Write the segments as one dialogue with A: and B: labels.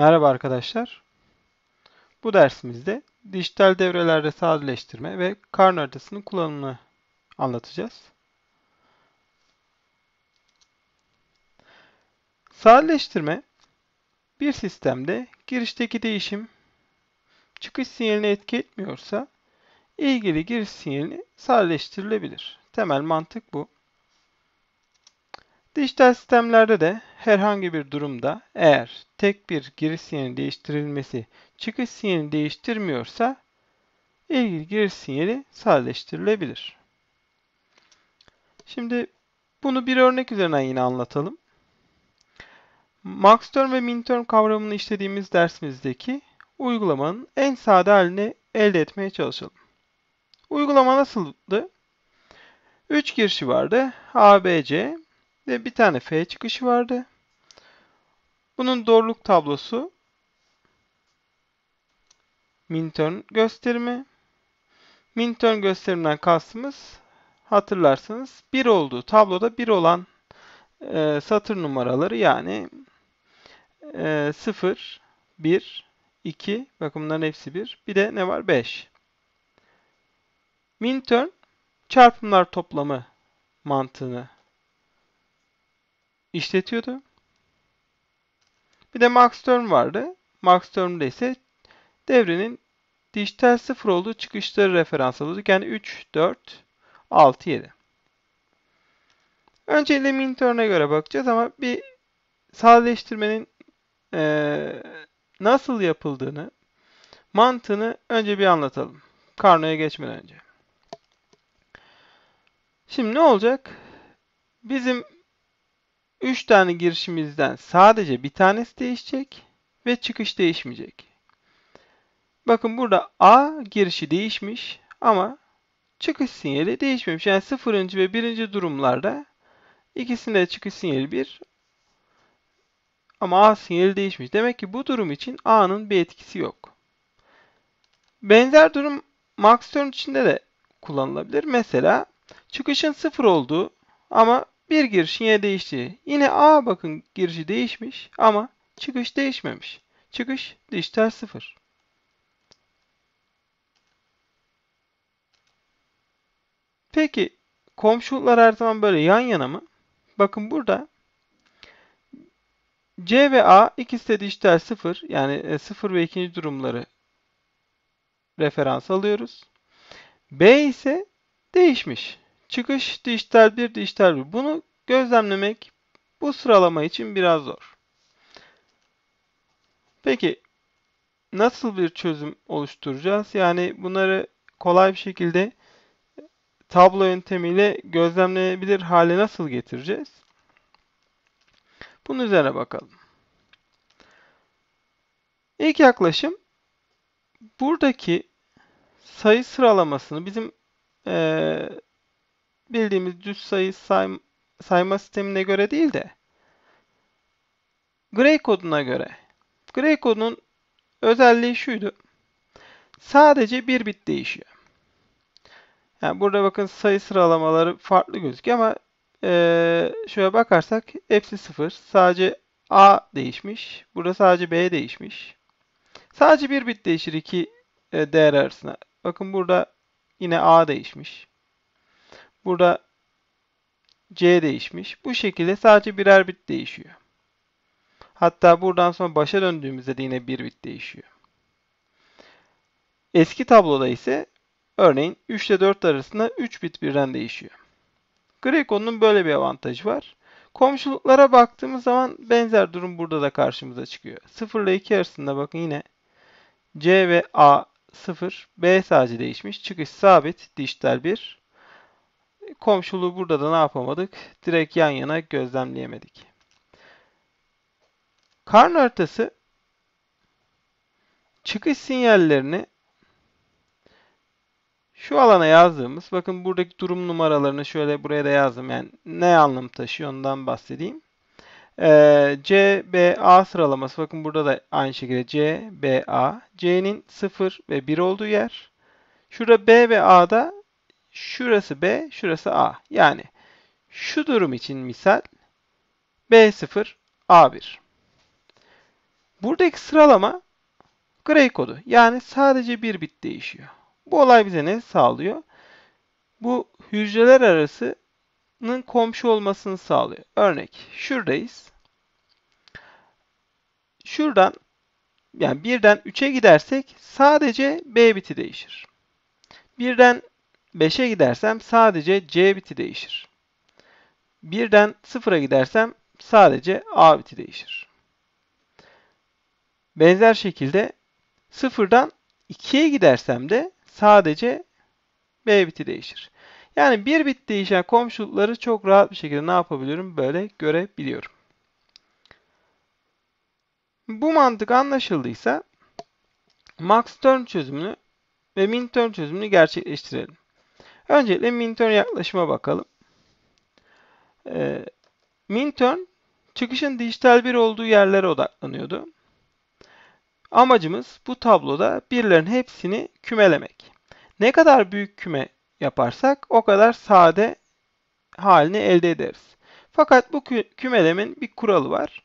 A: Merhaba arkadaşlar. Bu dersimizde dijital devrelerde sadeleştirme ve karne haritasının kullanımını anlatacağız. Sadeleştirme bir sistemde girişteki değişim çıkış sinyaline etki etmiyorsa ilgili giriş sinyali sadeleştirilebilir. Temel mantık bu. Dijital sistemlerde de herhangi bir durumda eğer tek bir giriş sinyali değiştirilmesi çıkış sinyali değiştirmiyorsa ilgili giriş sinyali sadeleştirilebilir. Şimdi bunu bir örnek üzerinden yine anlatalım. Maxterm ve minterm kavramını işlediğimiz dersimizdeki uygulamanın en sade halini elde etmeye çalışalım. Uygulama nasıldı? 3 girişi vardı. A, B, C ve bir tane F çıkışı vardı. Bunun doğruluk tablosu minturn gösterimi. Minturn gösteriminden kastımız hatırlarsınız 1 olduğu tabloda 1 olan e, satır numaraları yani e, 0, 1, 2 bakın bunların hepsi 1. Bir de ne var? 5. Minturn çarpımlar toplamı mantığını işletiyordu. Bir de Maxterm vardı. Maxtermde ise devrenin dijital sıfır olduğu çıkışları referans alıyorduk. Yani 3, 4, 6, 7. Öncelikle Minturne'e göre bakacağız ama bir sadeleştirmenin e, nasıl yapıldığını, mantığını önce bir anlatalım. Karno'ya geçmeden önce. Şimdi ne olacak? Bizim 3 tane girişimizden sadece bir tanesi değişecek ve çıkış değişmeyecek. Bakın burada A girişi değişmiş ama çıkış sinyali değişmemiş. Yani 0. ve 1. durumlarda ikisinde çıkış sinyali 1 ama A sinyali değişmiş. Demek ki bu durum için A'nın bir etkisi yok. Benzer durum max içinde de kullanılabilir. Mesela çıkışın 0 olduğu ama bir girişin yine değişti. Yine A bakın girişi değişmiş ama çıkış değişmemiş. Çıkış dijital sıfır. Peki komşular her zaman böyle yan yana mı? Bakın burada C ve A ikisi de dijital sıfır yani e, sıfır ve ikinci durumları referans alıyoruz. B ise değişmiş. Çıkış dijital 1, dijital 1. Bunu gözlemlemek bu sıralama için biraz zor. Peki nasıl bir çözüm oluşturacağız? Yani bunları kolay bir şekilde tablo yöntemiyle gözlemleyebilir hale nasıl getireceğiz? Bunun üzerine bakalım. İlk yaklaşım buradaki sayı sıralamasını bizim e, bildiğimiz düz sayı say, sayma sistemine göre değil de Gray e koduna göre. Gray e kodunun özelliği şuydu. Sadece bir bit değişiyor. Yani burada bakın sayı sıralamaları farklı gözüküyor ama ee, şöyle bakarsak hepsi sıfır. Sadece A değişmiş. Burada sadece B değişmiş. Sadece bir bit değişir iki e, değer arasında. Bakın burada yine A değişmiş. Burada C değişmiş. Bu şekilde sadece birer bit değişiyor. Hatta buradan sonra başa döndüğümüzde de yine bir bit değişiyor. Eski tabloda ise örneğin 3 ile 4 arasında 3 bit birden değişiyor. Greco'nun böyle bir avantajı var. Komşuluklara baktığımız zaman benzer durum burada da karşımıza çıkıyor. 0 ile 2 arasında bakın yine C ve A 0, B sadece değişmiş. Çıkış sabit, dijital 1 komşuluğu burada da ne yapamadık? Direkt yan yana gözlemleyemedik. Karn haritası çıkış sinyallerini şu alana yazdığımız, bakın buradaki durum numaralarını şöyle buraya da yazdım. Yani ne anlam taşıyor ondan bahsedeyim. Ee, C, B, A sıralaması. Bakın burada da aynı şekilde C, B, A. C'nin 0 ve 1 olduğu yer. Şurada B ve A'da Şurası B, şurası A. Yani şu durum için misal B0, A1. Buradaki sıralama gray kodu. Yani sadece bir bit değişiyor. Bu olay bize ne sağlıyor? Bu hücreler arasının komşu olmasını sağlıyor. Örnek şuradayız. Şuradan yani birden 3'e gidersek sadece B biti değişir. Birden 5'e gidersem sadece C biti değişir. 1'den 0'a gidersem sadece A biti değişir. Benzer şekilde 0'dan 2'ye gidersem de sadece B biti değişir. Yani bir bit değişen komşulukları çok rahat bir şekilde ne yapabiliyorum? Böyle görebiliyorum. Bu mantık anlaşıldıysa max turn çözümünü ve min turn çözümünü gerçekleştirelim. Öncelikle Minton yaklaşıma bakalım. E, ee, minturn çıkışın dijital bir olduğu yerlere odaklanıyordu. Amacımız bu tabloda birlerin hepsini kümelemek. Ne kadar büyük küme yaparsak o kadar sade halini elde ederiz. Fakat bu kü kümelemin bir kuralı var.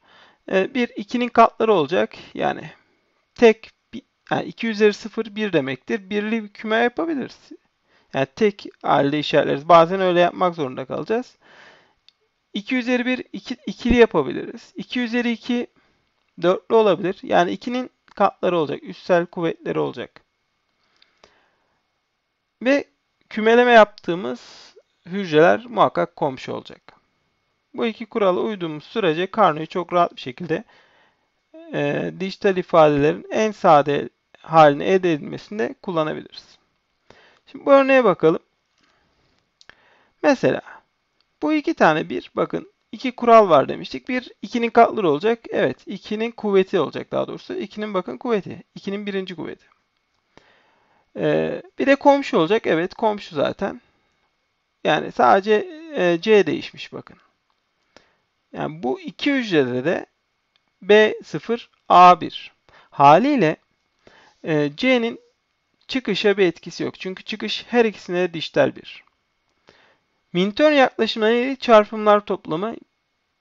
A: E, bir 2'nin katları olacak. Yani tek yani üzeri 0 1 demektir. Birli bir küme yapabiliriz. Yani tek halde işaretleriz. Bazen öyle yapmak zorunda kalacağız. 2 üzeri 1 2, ikili yapabiliriz. 2 üzeri 2 dörtlü olabilir. Yani 2'nin katları olacak. Üstsel kuvvetleri olacak. Ve kümeleme yaptığımız hücreler muhakkak komşu olacak. Bu iki kuralı uyduğumuz sürece karnoyu çok rahat bir şekilde e, dijital ifadelerin en sade haline elde edilmesinde kullanabiliriz. Şimdi bu örneğe bakalım. Mesela bu iki tane bir bakın iki kural var demiştik. Bir 2'nin katları olacak. Evet 2'nin kuvveti olacak daha doğrusu. 2'nin bakın kuvveti. 2'nin birinci kuvveti. Ee, bir de komşu olacak. Evet komşu zaten. Yani sadece e, C değişmiş bakın. Yani bu iki hücrede de B0 A1. Haliyle e, C'nin çıkışa bir etkisi yok. Çünkü çıkış her ikisine de dijital bir. Minturn yaklaşımına Çarpımlar toplamı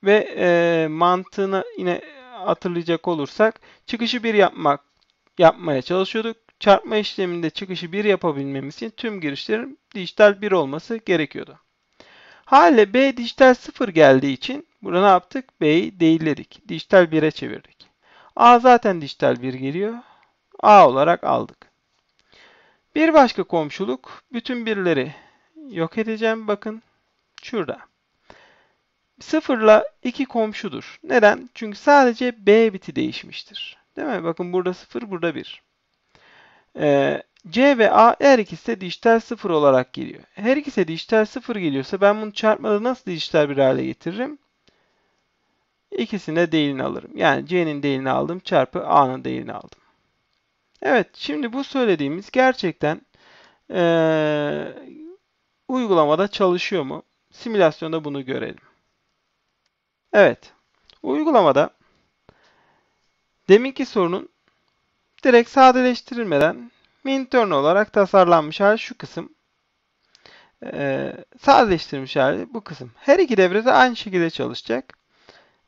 A: ve e, mantığını yine hatırlayacak olursak çıkışı bir yapmak yapmaya çalışıyorduk. Çarpma işleminde çıkışı bir yapabilmemiz için tüm girişlerin dijital bir olması gerekiyordu. Hale B dijital 0 geldiği için burada ne yaptık? B'yi değilledik. Dijital 1'e çevirdik. A zaten dijital 1 geliyor. A olarak aldık. Bir başka komşuluk bütün birleri yok edeceğim. Bakın şurada. 0 ile 2 komşudur. Neden? Çünkü sadece B biti değişmiştir. Değil mi? Bakın burada 0, burada 1. Ee, C ve A her ikisi de dijital 0 olarak geliyor. Her ikisi de dijital 0 geliyorsa ben bunu çarpmada nasıl dijital bir hale getiririm? İkisine değilini alırım. Yani C'nin değilini aldım çarpı A'nın değilini aldım. Evet şimdi bu söylediğimiz gerçekten ee, uygulamada çalışıyor mu? Simülasyonda bunu görelim. Evet. Uygulamada deminki sorunun direkt sadeleştirilmeden minturn olarak tasarlanmış hali şu kısım. Ee, sadeleştirilmiş hali bu kısım. Her iki devrede aynı şekilde çalışacak.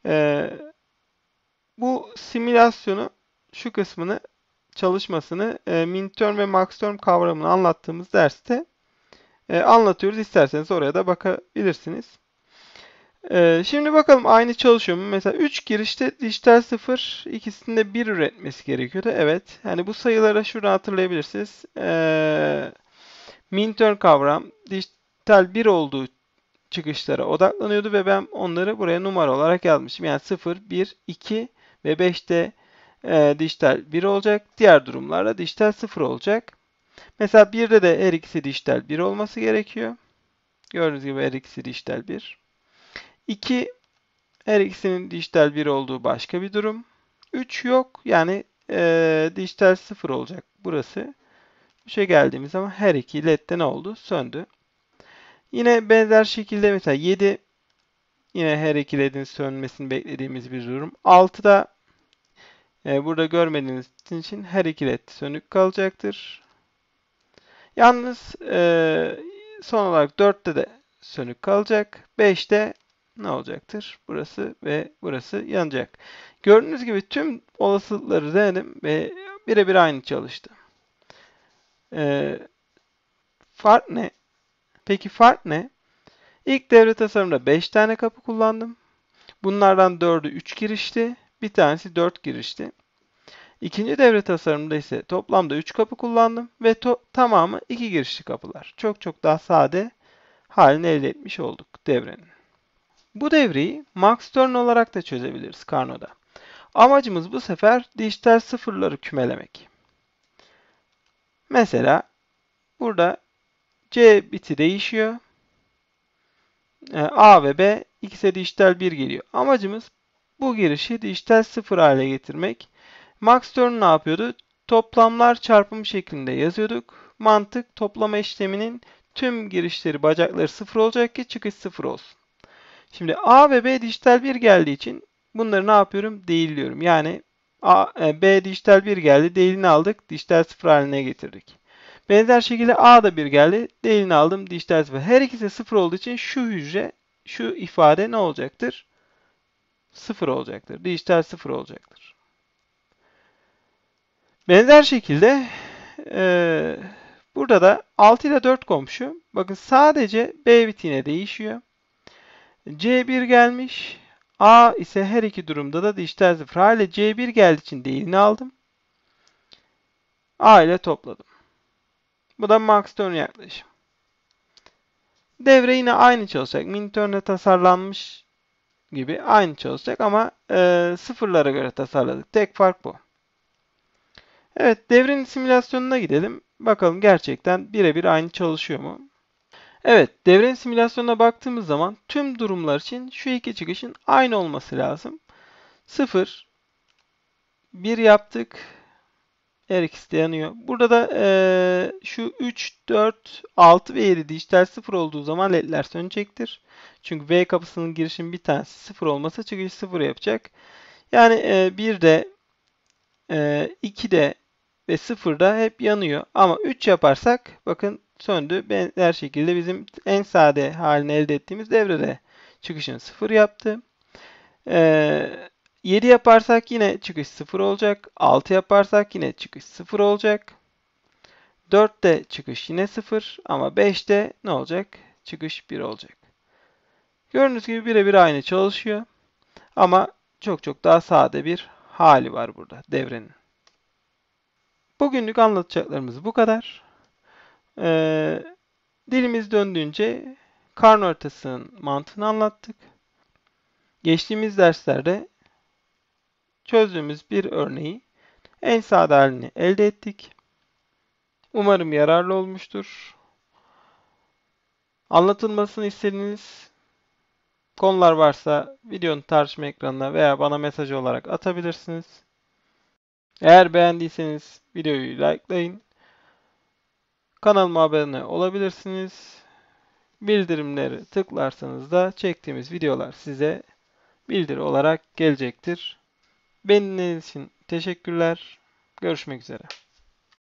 A: Ee, bu simülasyonu şu kısmını çalışmasını e, minterm ve maxterm kavramını anlattığımız derste e, anlatıyoruz. İsterseniz oraya da bakabilirsiniz. E, şimdi bakalım aynı çalışıyor mu? Mesela 3 girişte dijital 0 ikisinde 1 üretmesi gerekiyordu. Evet. Yani bu sayılara şurada hatırlayabilirsiniz. E, minterm kavram dijital 1 olduğu çıkışlara odaklanıyordu ve ben onları buraya numara olarak yazmışım. Yani 0, 1, 2 ve 5'te e, dijital 1 olacak. Diğer durumlarda dijital 0 olacak. Mesela 1'de de her ikisi dijital 1 olması gerekiyor. Gördüğünüz gibi her ikisi dijital 1. 2 her ikisinin dijital 1 olduğu başka bir durum. 3 yok. Yani e, dijital 0 olacak burası. bu şey geldiğimiz zaman her iki led ne oldu? Söndü. Yine benzer şekilde mesela 7 yine her iki ledin sönmesini beklediğimiz bir durum. 6'da e, burada görmediğiniz için her iki led sönük kalacaktır. Yalnız e, son olarak 4'te de sönük kalacak. 5'te ne olacaktır? Burası ve burası yanacak. Gördüğünüz gibi tüm olasılıkları denedim ve birebir aynı çalıştı. E, fark ne? Peki fark ne? İlk devre tasarımda 5 tane kapı kullandım. Bunlardan 4'ü 3 girişti. Bir tanesi 4 girişli. İkinci devre tasarımında ise toplamda 3 kapı kullandım ve tamamı 2 girişli kapılar. Çok çok daha sade halini elde etmiş olduk devrenin. Bu devreyi max turn olarak da çözebiliriz Karno'da. Amacımız bu sefer dijital sıfırları kümelemek. Mesela burada C biti değişiyor. E, A ve B ikisi dijital 1 geliyor. Amacımız bu girişi dijital sıfır hale getirmek. Max ne yapıyordu? Toplamlar çarpım şeklinde yazıyorduk. Mantık toplama işleminin tüm girişleri bacakları sıfır olacak ki çıkış sıfır olsun. Şimdi A ve B dijital 1 geldiği için bunları ne yapıyorum? Değil diyorum. Yani A, e, B dijital 1 geldi. Değilini aldık. Dijital sıfır haline getirdik. Benzer şekilde A da 1 geldi. Değilini aldım. Dijital sıfır. Her ikisi sıfır olduğu için şu hücre, şu ifade ne olacaktır? sıfır olacaktır. Dijital sıfır olacaktır. Benzer şekilde e, burada da 6 ile 4 komşu. Bakın sadece B bitine değişiyor. C1 gelmiş. A ise her iki durumda da dijital sıfır Hale C1 geldiği için değilini aldım. A ile topladım. Bu da max turn yaklaşım. Devre yine aynı çalışacak. Minitörne tasarlanmış gibi aynı çalışacak ama e, sıfırlara göre tasarladık. Tek fark bu. Evet devrin simülasyonuna gidelim. Bakalım gerçekten birebir aynı çalışıyor mu? Evet devrin simülasyonuna baktığımız zaman tüm durumlar için şu iki çıkışın aynı olması lazım. 0 1 yaptık. Her ikisi de yanıyor. Burada da e, şu 3, 4, 6 ve 7 dijital 0 olduğu zaman ledler sönecektir. Çünkü V kapısının girişinin bir tanesi 0 olmasa çıkış 0 yapacak. Yani e, 1'de, e, de ve da hep yanıyor. Ama 3 yaparsak bakın söndü. Benzer şekilde bizim en sade halini elde ettiğimiz devrede çıkışın 0 yaptı. Eee 7 yaparsak yine çıkış 0 olacak. 6 yaparsak yine çıkış 0 olacak. 4'te çıkış yine 0 ama 5'te ne olacak? Çıkış 1 olacak. Gördüğünüz gibi birebir aynı çalışıyor. Ama çok çok daha sade bir hali var burada devrenin. Bugünlük anlatacaklarımız bu kadar. Ee, dilimiz döndüğünce karn mantığını anlattık. Geçtiğimiz derslerde çözdüğümüz bir örneği en sade halini elde ettik. Umarım yararlı olmuştur. Anlatılmasını istediğiniz konular varsa videonun tartışma ekranına veya bana mesaj olarak atabilirsiniz. Eğer beğendiyseniz videoyu likelayın. Kanalıma abone olabilirsiniz. Bildirimleri tıklarsanız da çektiğimiz videolar size bildiri olarak gelecektir. Beğendiğiniz için teşekkürler. Görüşmek üzere.